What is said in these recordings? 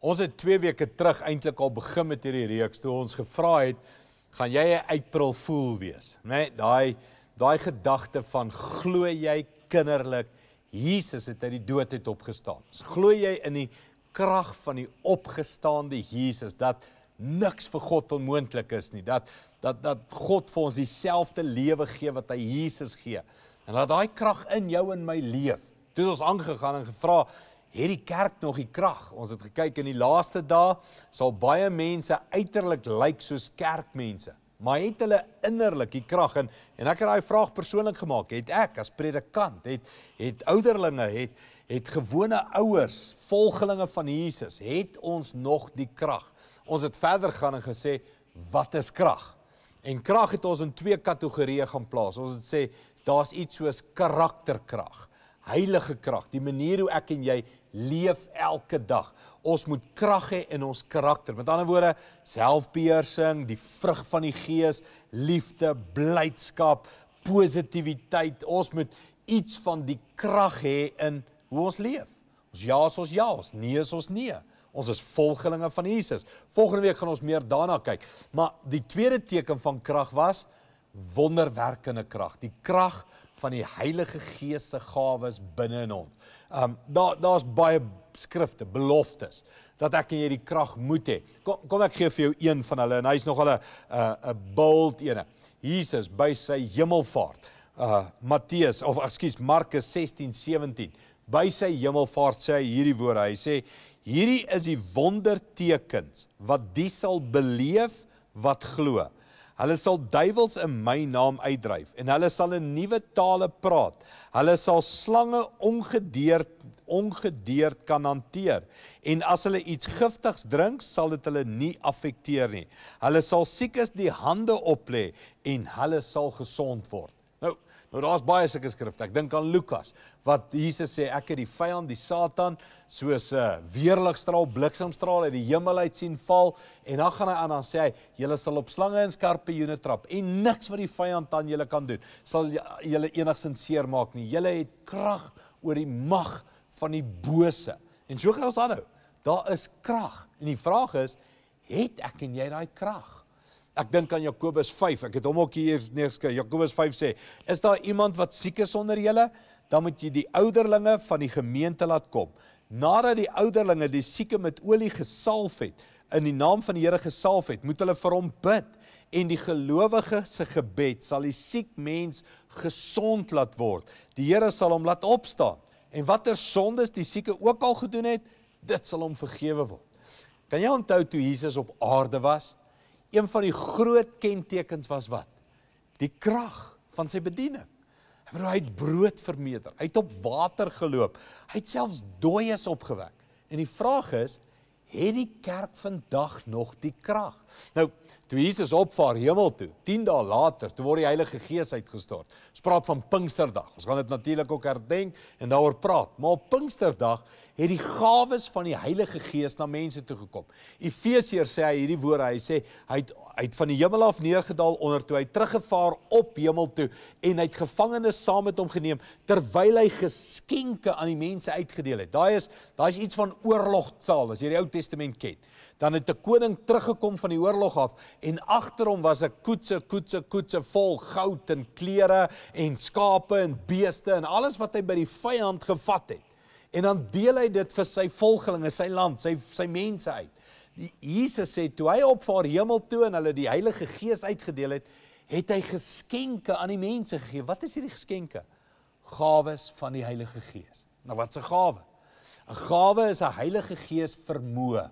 Ons het 2 weke terug eintlik al begin met hierdie reeks toe ons gevra het, gaan jy 'n April Fool wees? Né? Nee, daai daai gedagte van glo jy kinderlik Jesus het uit die dood uit opgestaan. Glo jy in die krag van die opgestaande Jesus dat niks vir God onmoontlik is nie, dat dat dat God vir ons dieselfde lewe gee wat hy Jesus gee. En laat daai krag in jou en my leef. Toe ons aangegaan en gevra, het die kerk nog die krag. Ons het gekyk in die laaste dae sal baie mense uiterlik lyk soos kerkmense, maar het hulle innerlik die krag en en ek het daai vraag persoonlik gemaak. Het ek as predikant, het het ouderlinge, het het gewone ouers, volgelinge van Jesus, het ons nog die krag? Ons het verder gaan en gesê, wat is krag? En krag het ons in twee kategorieë gaan plaas. Ons het sê daar's iets soos karakterkrag, heilige krag, die manier hoe ek en jy leef elke dag. Ons moet krag hê in ons karakter. Met ander woorde, selfbeheersing, die vrug van die gees, liefde, blydskap, positiwiteit. Ons moet iets van die krag hê in hoe ons leef. Ons ja is ons ja, ons nee is ons nee. Ons is volgelinge van Jesus. Volgende week gaan ons meer daarna kyk. Maar die tweede teken van krag was wonderwerkende krag, die krag van die Heilige Gees se gawes binne in ons. Um daar daar's baie skrifte, beloftes dat ek en jy die krag moet hê. Kom kom ek gee vir jou een van hulle en hy's nog hulle eh, 'n uh, 'n bold ene. Jesus by sy hemelvaart. Uh Matteus of ekskuus Markus 16:17. By sy hemelvaart sê hy hierdie woorde. Hy sê hierdie is die wondertekens wat die sal beleef wat glo. Hulle sal duiwels in my naam uitdryf en hulle sal 'n nuwe tale praat. Hulle sal slange ongedeerd ongedeerd kan hanteer en as hulle iets giftigs drink, sal dit hulle nie affekteer nie. Hulle sal siekes die hande oplê en hulle sal gesond word. Nou daar's baie sulke skrifte. Ek dink aan Lukas wat Jesus sê ek het die vyand, die Satan, soos 'n uh, eh, weerligstraal, bliksemstraal uit die hemel uit sien val en dan gaan hy aan dan sê hy julle sal op slange en skorpioene trap en niks wat die vyand aan julle kan doen sal julle enigsins seermaak nie. Julle het krag oor die mag van die bose. En so kan ons aanhou. Daar is krag en die vraag is, het ek en jy daai krag? Ek dink aan Jakobus 5. Ek het hom ook hier neergeskryf. Jakobus 5 sê: "Is daar iemand wat siek is onder julle, dan moet jy die ouderlinge van die gemeente laat kom. Nadat die ouderlinge die sieke met olie gesalf het, in die naam van die Here gesalf het, moet hulle vir hom bid en die gelowige se gebed sal die siek mens gesond laat word. Die Here sal hom laat opstaan. En watter sondes die sieke ook al gedoen het, dit sal hom vergewe word." Kan jy onthou toe Jesus op aarde was? een van die groot kentekens was wat? Die krag van sy bediening. Hy het brood vermeerder. Hy het op water geloop. Hy het selfs dooies opgewek. En die vraag is Het die kerk vandag nog die krag? Nou, toe Jesus opvaar hemel toe, 10 dae later, toe word die Heilige Gees uitgestort. Ons praat van Pinksterdag. Ons gaan dit natuurlik ook herdenk en daaroor praat. Maar op Pinksterdag het die gawes van die Heilige Gees na mense toe gekom. Efesiërs sê hy hierdie woorde, hy sê hy het hy het van die hemel af neergedaal onder toe hy teruggevaar op hemel toe en hy het gevangenes saam met hom geneem terwyl hy geskenke aan die mense uitgedeel het. Daai is daai is iets van oorlogtaal as jy die Ou Testament ken. Dan het 'n koning teruggekom van die oorlog af en agter hom was 'n koetse, koetse, koetse vol goud en klere en skape en beeste en alles wat hy by die vyand gevat het. En dan deel hy dit vir sy volgelinge, sy land, sy sy mense uit. Die Jesus sê toe hy op vaar hemel toe en hulle die Heilige Gees uitgedeel het, het hy geskenke aan die mense gegee. Wat is hierdie geskenke? Gawes van die Heilige Gees. Nou wat 'n gawe? 'n Gawe is 'n Heilige Gees vermoë,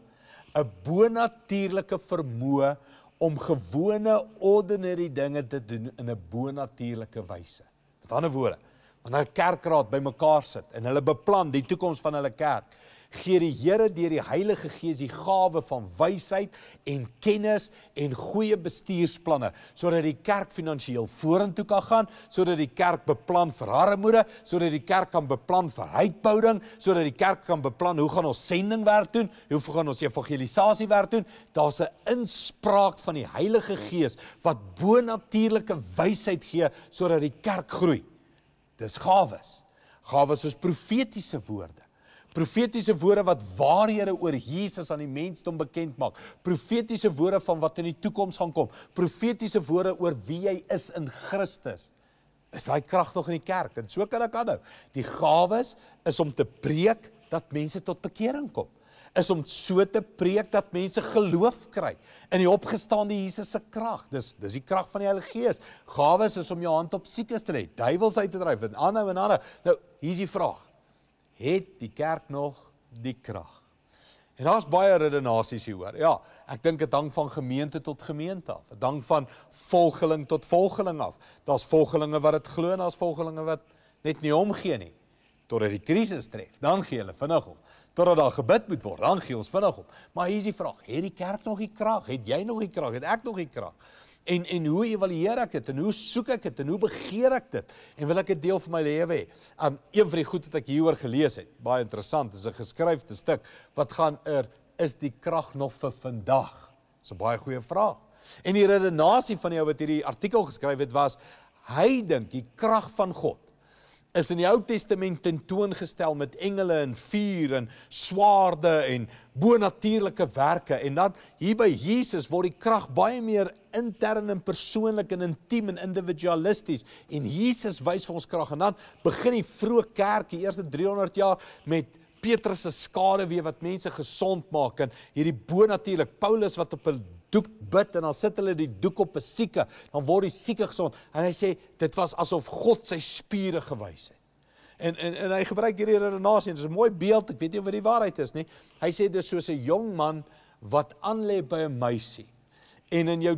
'n bonatuurlike vermoë om gewone ordinary dinge te doen in 'n bonatuurlike wyse. Met ander woorde, wanneer 'n kerkraad bymekaar sit en hulle beplan die toekoms van hulle kerk, gee die Here deur die Heilige Gees die gawe van wysheid en kennis en goeie bestuursplanne sodat die kerk finansiëel vorentoe kan gaan, sodat die kerk beplan vir armoede, sodat die kerk kan beplan vir uitbouding, sodat die kerk kan beplan hoe gaan ons sending werk doen, hoe gaan ons evangelisasie werk doen. Daar's 'n inspraak van die Heilige Gees wat bo-natuurlike wysheid gee sodat die kerk groei. Dis gawes. Gawes is profetiese woorde. Profetiese woorde wat waarhede oor Jesus aan die mensdom bekend maak. Profetiese woorde van wat in die toekoms gaan kom. Profetiese woorde oor wie jy is in Christus. Is daai krag nog in die kerk? En so kan ek aanhou. Die gawes is om te preek dat mense tot bekering kom is om so te preek dat mense geloof kry in die opgestaande Jesus se krag. Dis dis die krag van die Heilige Gees. Gawes is om jou hand op siekes te lê, duiwels uit te dryf en aanhou en aanhou. Nou, hier's die vraag. Het die kerk nog die krag? En daar's baie redenasies hieroor. Ja, ek dink dit hang van gemeente tot gemeente af, dit hang van volgeling tot volgeling af. Daar's volgelinge wat dit glo en daar's volgelinge wat net nie omgee nie totdat die krisis tref, dan gee hulle vinnig om. Totdat daar gebid moet word, dan gee ons vinnig om. Maar hier is die vraag, het die kerk nog die krag? Het jy nog die krag? Het ek nog die krag? En en hoe evalueer ek dit? En hoe soek ek dit? En hoe begeer ek dit? En wil ek dit deel van my lewe hê? Um een van die goed wat ek hieroor gelees het, baie interessant, is 'n geskryfde stuk wat gaan oor er, is die krag nog vir vandag? Dis 'n baie goeie vraag. En die redenasie van die ou wat hierdie artikel geskryf het was hy dink die krag van God is in die Ou Testament tentoongestel met engele en vuur en swaarde en bonatuurlike werke en dan hier by Jesus word die krag baie meer intern en persoonlik en intiem en individualisties en Jesus wys vir ons krag en dan begin die vroeë kerk die eerste 300 jaar met Petrus se skade weer wat mense gesond maak en hierdie bonatuurlik Paulus wat op 'n doek bid en dan sit hulle die doek op 'n sieke, dan word die sieke gesond. En hy sê dit was asof God sy spiere gewys het. En en en hy gebruik hierdie redenasie, dit is 'n mooi beeld, ek weet nie of dit die waarheid is nie. Hy sê dis soos 'n jong man wat aanlê by 'n meisie. En in jou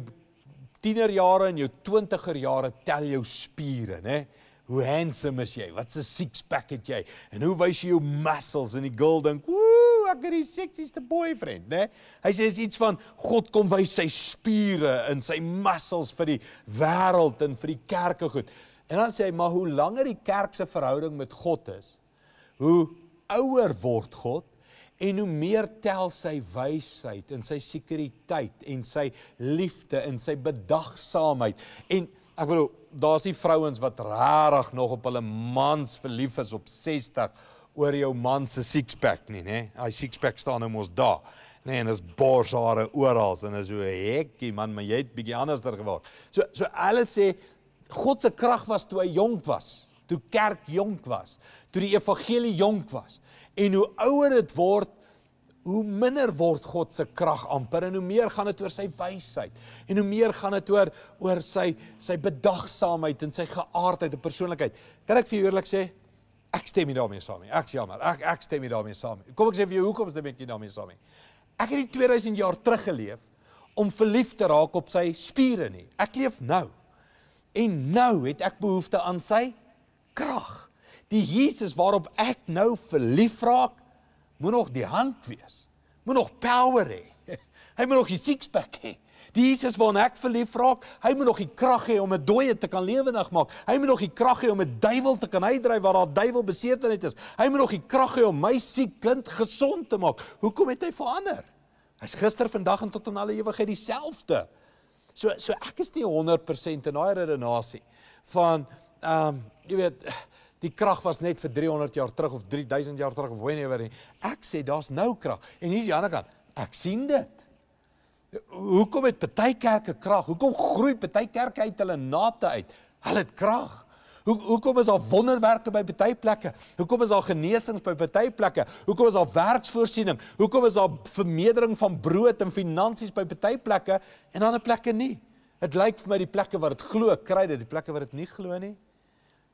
tienerjare en jou 20er jare tel jou spiere, né? Hoe handsome is jy? Wat 'n six pack het jy? En hoe wys jy jou muscles en die girl dink, "Woe!" ek hierdie seksieste boyfriend, né? Hy sê is iets van God kom wys sy spiere en sy muscles vir die wêreld en vir die kerke goed. En dan sê hy maar hoe langer die kerk se verhouding met God is, hoe ouer word God en hoe meer tel sy wysheid en sy sekuriteit en sy liefde en sy bedagsaamheid en ek bedoel daar's die vrouens wat rarig nog op hulle mans verlief is op 60 oor jou man se sixpack nie, né? Hy sixpack staan nou mos daar. Nee, en is borshare oral en is so hekkie man, maar jy het bietjie anderster geword. So so hulle sê God se krag was toe hy jonk was, toe kerk jonk was, toe die evangelie jonk was. En hoe ouer dit word Hoe minder word God se krag amper en hoe meer gaan dit oor sy wysheid en hoe meer gaan dit oor oor sy sy bedagsaamheid en sy geaardheid en persoonlikheid. Kan ek vir julle eerlik sê, ek stem nie daarmee saam nie. Ek jammer. Ek ek stem nie daarmee saam nie. Kom ek sê vir jou hoekom stem ek nie daarmee saam nie. Ek het die 2000 jaar terug geleef om verlief te raak op sy spiere nie. Ek leef nou. En nou het ek behoefte aan sy krag. Die Jesus waarop ek nou verlief raak, moet nog die hand wees. Moet nog power hê. Hy moet nog die six pack hê. Jesus wil aan ek vir lief raak. Hy moet nog die krag hê om 'n dooie te kan lewendig maak. Hy moet nog die krag hê om 'n duiwel te kan uitdryf waar daar duiwel besetenheid is. Hy moet nog die krag hê om my siek kind gesond te maak. Hoekom het hy verander? Hy's gister, vandag en tot in alle ewigheid dieselfde. So so ek is nie 100% in daai redenasie van ehm um, jy weet die krag was net vir 300 jaar terug of 3000 jaar terug of hoe enewer nie. Ek sê daar's nou krag en hier's die ander kant. Ek sien dit hoekom het party kerke krag? Hoekom groei party kerke uit hulle nate uit? Hulle het krag. Hoe hoekom is daar wonderwerke by party plekke? Hoekom is daar genesings by party plekke? Hoekom is daar werksvoorsiening? Hoekom is daar vermeerdering van brood en finansies by party plekke en ander plekke nie? Dit lyk vir my die plekke waar dit glo, kry dit die plekke waar dit nie glo nie.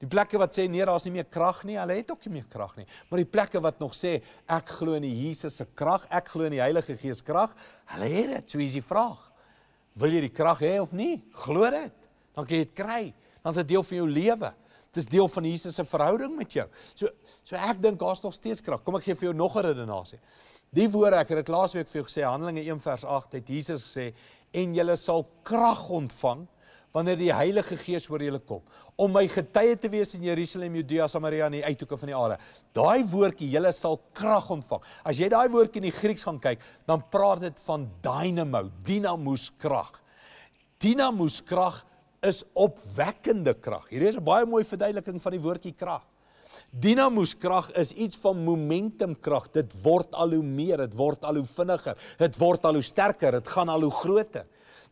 Die plekke wat sê nee, daar's nie meer krag nie, hulle het ook nie meer krag nie. Maar die plekke wat nog sê ek glo in Jesus se krag, ek glo in die Heilige Gees krag, hulle het dit. So is die vraag. Wil jy die krag hê of nie? Glo dit. Dan kan jy dit kry. Dan's dit deel van jou lewe. Dit is deel van Jesus se verhouding met jou. So so ek dink daar's nog steeds krag. Kom ek gee vir jou nog 'n redenasie. Die woorde ek het dit laasweek vir jou gesê, Handelinge 1 vers 8, het Jesus gesê en julle sal krag ontvang wanneer die Heilige Gees oor julle kom om my getuie te wees in Jerusalem, Judea, Samaria en die uithoeke van die aarde. Daai woordjie julle sal krag ontvang. As jy daai woordjie in die Grieks gaan kyk, dan praat dit van dynamo, dinamos krag. Dinamos krag is opwekkende krag. Hierdie is 'n baie mooi verduideliking van die woordjie krag. Dinamos krag is iets van momentum krag. Dit word al hoe meer, dit word al hoe vinniger, dit word al hoe sterker, dit gaan al hoe groter.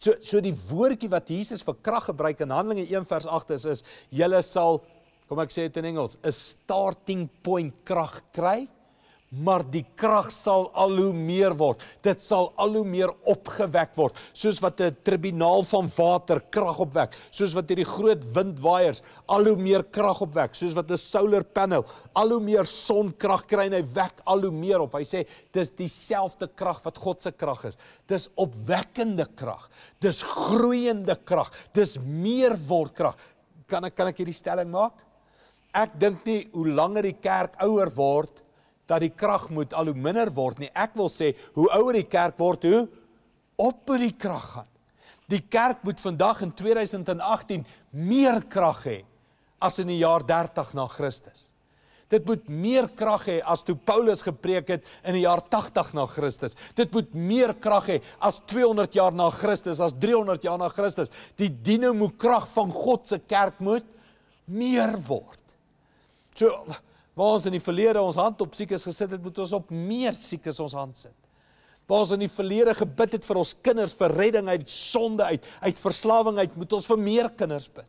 So so die woordjie wat Jesus vir krag gebruik in Handelinge 1 vers 8 is is julle sal kom ek sê dit in Engels 'n starting point krag kry maar die krag sal al hoe meer word. Dit sal al hoe meer opgewek word, soos wat 'n tribunaal van water krag opwek, soos wat hierdie groot windwaaiers al hoe meer krag opwek, soos wat 'n solar panel al hoe meer sonkrag kry en hy wek al hoe meer op. Hy sê dis dieselfde krag wat God se krag is. Dis opwekkende krag. Dis groeiende krag. Dis meer word krag. Kan ek kan ek hierdie stelling maak? Ek dink nie hoe langer die kerk ouer word dat die krag moet al hoe minder word nie. Ek wil sê hoe ouer die kerk word, hoe op met die krag gaan. Die kerk moet vandag in 2018 meer krag hê as in die jaar 30 na Christus. Dit moet meer krag hê as toe Paulus gepreek het in die jaar 80 na Christus. Dit moet meer krag hê as 200 jaar na Christus, as 300 jaar na Christus. Die dinamo krag van God se kerk moet meer word. So Waar ons in die verlede ons hand op siekes gesit het, moet ons op meer siekes ons hand sit. Waar ons in die verlede gebid het vir ons kinders vir redding uit sonde uit, uit verslawing uit, moet ons vir meer kinders bid.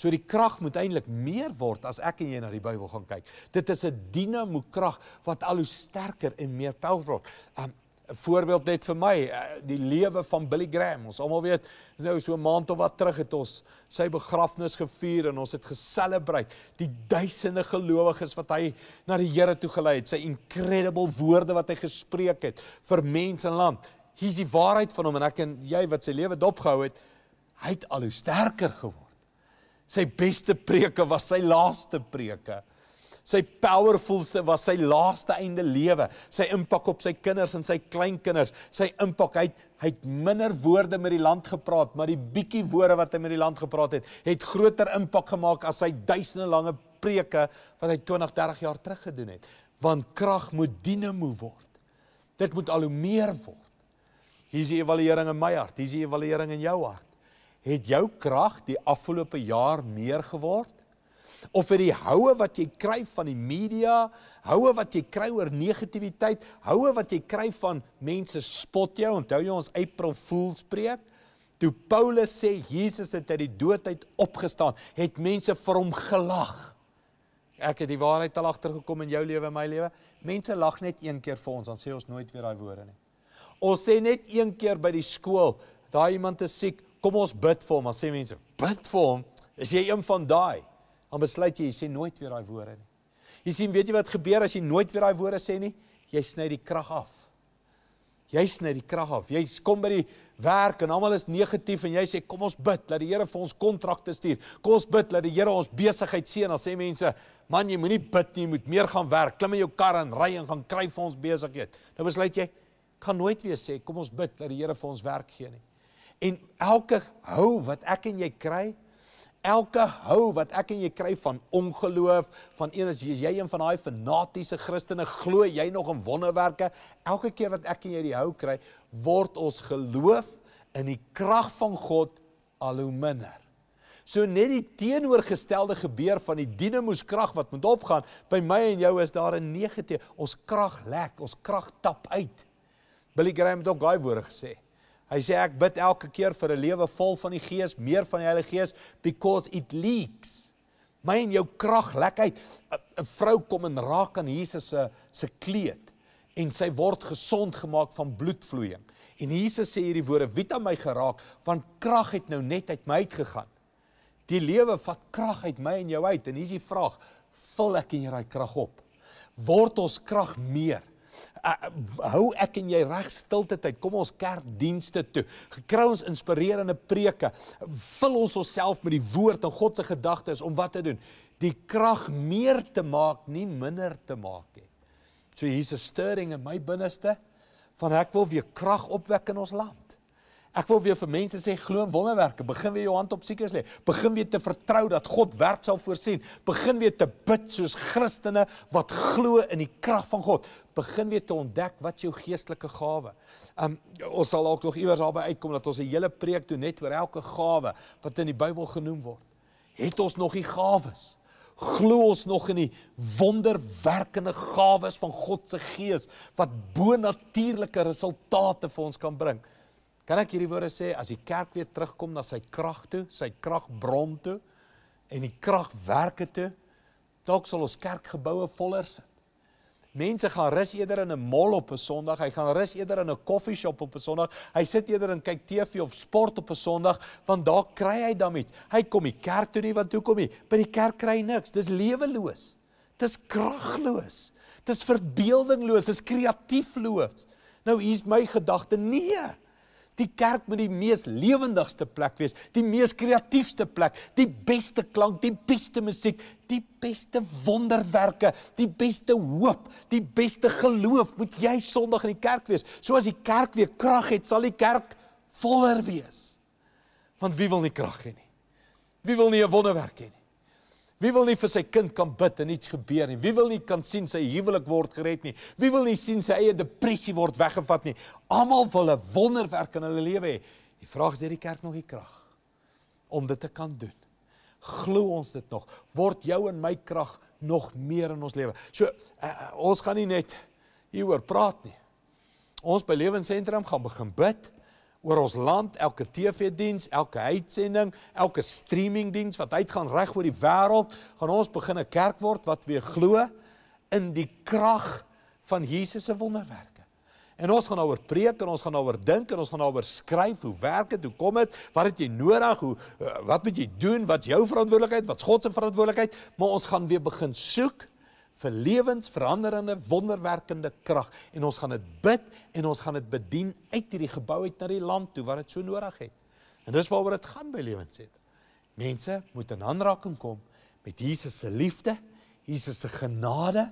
So die krag moet eintlik meer word as ek en jy na die Bybel gaan kyk. Dit is 'n dinamo krag wat al hoe sterker en meer powerful word. Um, voorbeeld net vir my, eh, die lewe van Billy Graham. Ons almal weet, nou so 'n maand of wat terug het ons sy begrafnis gevier en ons het geselebreit die duisende gelowiges wat hy na die Here toe gelei het, sy incredible woorde wat hy gespreek het vir mense en land. Hier is die waarheid van hom en ek en jy wat sy lewe dopgehou het, hy het al hoe sterker geword. Sy beste preke was sy laaste preke. Sy powerfulste was sy laaste einde lewe, sy impak op sy kinders en sy kleinkinders, sy impak. Hy het, hy het minder woorde met die land gepraat, maar die bietjie woorde wat hy met die land gepraat het, het groter impak gemaak as sy duisende lange preke wat hy 20, 30 jaar terug gedoen het. Want krag moet dinamo word. Dit moet al hoe meer word. Hier is die evaluering in my hart, hier is die evaluering in jou hart. Het jou krag die afgelope jaar meer geword? of vir die houe wat jy kry van die media, houe wat jy kry oor negativiteit, houe wat jy kry van mense spot jou. Onthou jy ons April Fools preek? Toe Paulus sê Jesus het uit die dood uit opgestaan, het mense vir hom gelag. Ek het die waarheid al agtergekom in jou lewe en my lewe. Mense lag net een keer vir ons, dan sê ons nooit weer daai woorde nie. Ons sê net een keer by die skool, daai iemand is siek, kom ons bid vir hom, dan sê mense, bid vir hom. Is jy een van daai? dan besluit jy jy sê nooit weer daai woorde nie. Jy sien, weet jy wat gebeur as jy nooit weer daai woorde sê nie? Jy sny die krag af. Jy sny die krag af. Jy kom by die werk en almal is negatief en jy sê kom ons bid dat die Here vir ons kontrakte stuur. Kom ons bid dat die Here ons besigheid seën. Dan sê mense, man, jy moenie bid nie, jy moet meer gaan werk. Klim in jou kar en ry en gaan kry vir ons besigheid. Nou besluit jy, kan nooit weer sê kom ons bid dat die Here vir ons werk gee nie. En elke hou wat ek en jy kry, Elke hou wat ek en jy kry van ongeloof, van een as jy een van daai fanatiese Christene glo jy nog in wonderwerke, elke keer wat ek en jy die hou kry, word ons geloof in die krag van God al hoe minder. So net die teenoorgestelde gebeur van die dinamos krag wat moet opgaan, by my en jou is daar 'n negatief, ons krag lek, ons krag tap uit. Billy Graham het ook daai woorde gesê. Hy sê ek bid elke keer vir 'n lewe vol van die Gees, meer van die Heilige Gees because it leaks. Myn jou krag lek uit. 'n Vrou kom en raak aan Jesus se se kleed en sy word gesond gemaak van bloedvloeiing. En Jesus sê hierdie woorde: "Wit aan my geraak, want krag het nou net uit my uit gegaan." Die lewe vat krag uit my en jou uit en hier's die vraag: vul ek en jy raai krag op? Word ons krag meer? Uh, hou ek en jy reg stilte tyd. Kom ons kerkdienste toe. Gekry ons inspirerende preke. Vul ons osself met die woord en God se gedagtes om wat te doen. Die krag meer te maak, nie minder te maak nie. So hier's 'n stirring in my binneste van ek wil weer krag opwek in ons land. Ek wil weer vir mense sê glo in wonderwerke. Begin weer jou hand op siekes lê. Begin weer te vertrou dat God werk sal voorsien. Begin weer te bid soos Christene wat glo in die krag van God. Begin weer te ontdek wat jou geestelike gawe. Um ons sal ook nog iewers daarby uitkom dat ons 'n hele preek doen net oor elke gawe wat in die Bybel genoem word. Het ons nog die gawes? Glo ons nog in die wonderwerkende gawes van God se Gees wat bo natuurlike resultate vir ons kan bring? Kan ek hierdie woorde sê as die kerk weer terugkom na sy krag toe, sy kragbron toe en die kragwerke toe, dalk sal ons kerkgeboue voller sit. Mense gaan rus eerder in 'n mall op 'n Sondag, hy gaan rus eerder in 'n koffieshop op 'n Sondag. Hy sit eerder en kyk TV of sport op 'n Sondag want daar kry hy dan iets. Hy kom nie kerk toe nie want hoekom nie? By die kerk kry hy niks. Dis leweloos. Dis kragloos. Dis verbeeldingloos, dis kreatiefloos. Nou hier's my gedagte. Nee. Die kerk moet die mees lewendigste plek wees, die mees kreatiefste plek, die beste klank, die beste musiek, die beste wonderwerke, die beste hoop, die beste geloof moet jy Sondag in die kerk wees. Soos die kerk weer krag het, sal die kerk voller wees. Want wie wil nie krag hê nie? Wie wil nie 'n wonderwerk hê nie? Wie wil nie vir sy kind kan bid en iets gebeur nie? Wie wil nie kan sien sy huwelik word gered nie? Wie wil nie sien sy eie depressie word weggevat nie? Almal wil 'n wonderwerk in hulle lewe hê. Die vraag is, het die kerk nog die krag om dit te kan doen? Glo ons dit nog? Word jou en my krag nog meer in ons lewe? So, uh, ons gaan nie net hieroor praat nie. Ons by Lewensentrum gaan begin bid oor ons land, elke TV-diens, elke uitsending, elke streamingdiens wat uitgaan reg oor die wêreld, gaan ons begin 'n kerk word wat weer glo in die krag van Jesus se wonderwerke. En ons gaan daaroor preek en ons gaan daaroor dink en ons gaan daaroor skryf hoe werk dit, hoe kom dit, wat het jy nodig, hoe eh, wat moet jy doen, wat is jou verantwoordelikheid, wat is God se verantwoordelikheid, maar ons gaan weer begin soek vir lewensveranderende wonderwerkende krag en ons gaan dit bid en ons gaan dit bedien uit hierdie gebou uit na die land toe wat dit so nodig het. En dis waaroor dit gaan by lewenset. Mense moet in aanraking kom met Jesus se liefde, Jesus se genade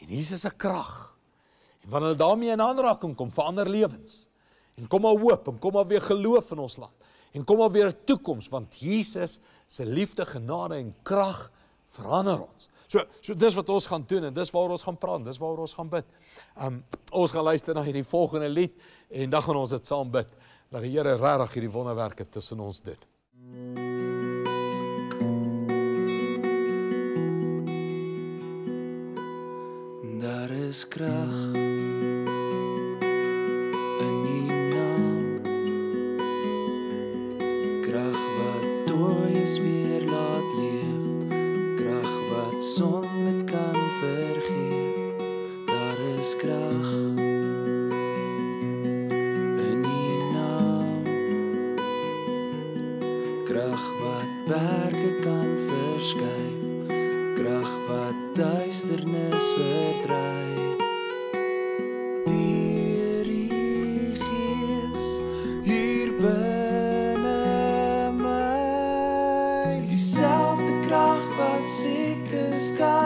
en Jesus se krag. En wanneer hulle daarmee in aanraking kom, verander lewens. En kom al hoop en kom al weer geloof in ons land. En kom al weer 'n toekoms want Jesus se liefde, genade en krag verander ons. So so dis wat ons gaan doen en dis waaroor ons gaan praat, dis waaroor ons gaan bid. Um ons gaan luister na hierdie volgende lied en dan gaan ons dit saam bid dat die Here regtig hierdie wonderwerke tussen ons doen. Daar is krag. Hmm. sky.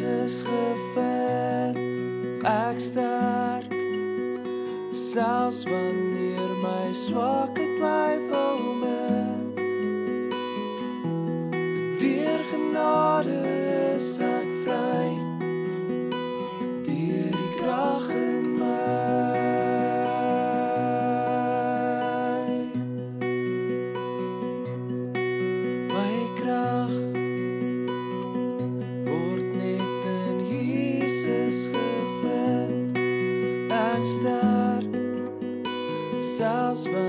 Jesus gevat ek sterk selfs wanneer my swakheid my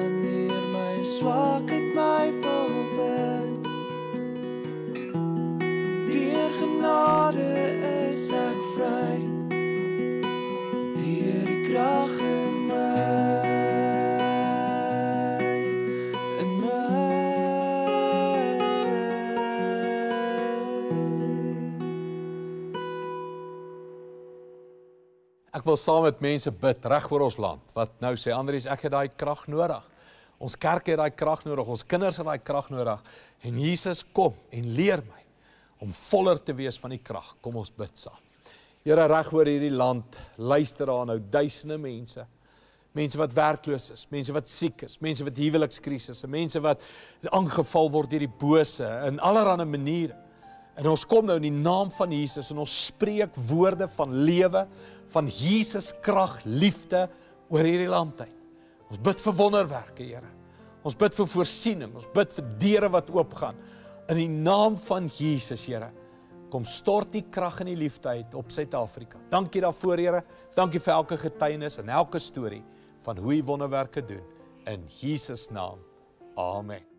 wanneer my swakheid my volbind. Deur genade is ek vry. Deur die krag in my en my. Ek wil saam met mense bid reg oor ons land. Wat nou sê Andrius, ek het daai krag nodig. Ons kerk het daai krag nodig, ons kinders het daai krag nodig. En Jesus kom en leer my om voller te wees van die krag. Kom ons bid saam. Here reg oor hierdie land, luister daar nou duisende mense. Mense wat werkloos is, mense wat siek is, mense wat huwelikskrisisse, mense wat aangeval word deur die bose in allerlei maniere. En ons kom nou in die naam van Jesus en ons spreek woorde van lewe, van Jesus krag, liefde oor hierdie land uit. Ons bid vir wonderwerke, Here. Ons bid vir voorsiening, ons bid vir deure wat oopgaan. In die naam van Jesus, Here, kom stort die krag en die liefde uit op Suid-Afrika. Dankie daarvoor, Here. Dankie vir elke getuienis en elke storie van hoe U wonderwerke doen. In Jesus naam. Amen.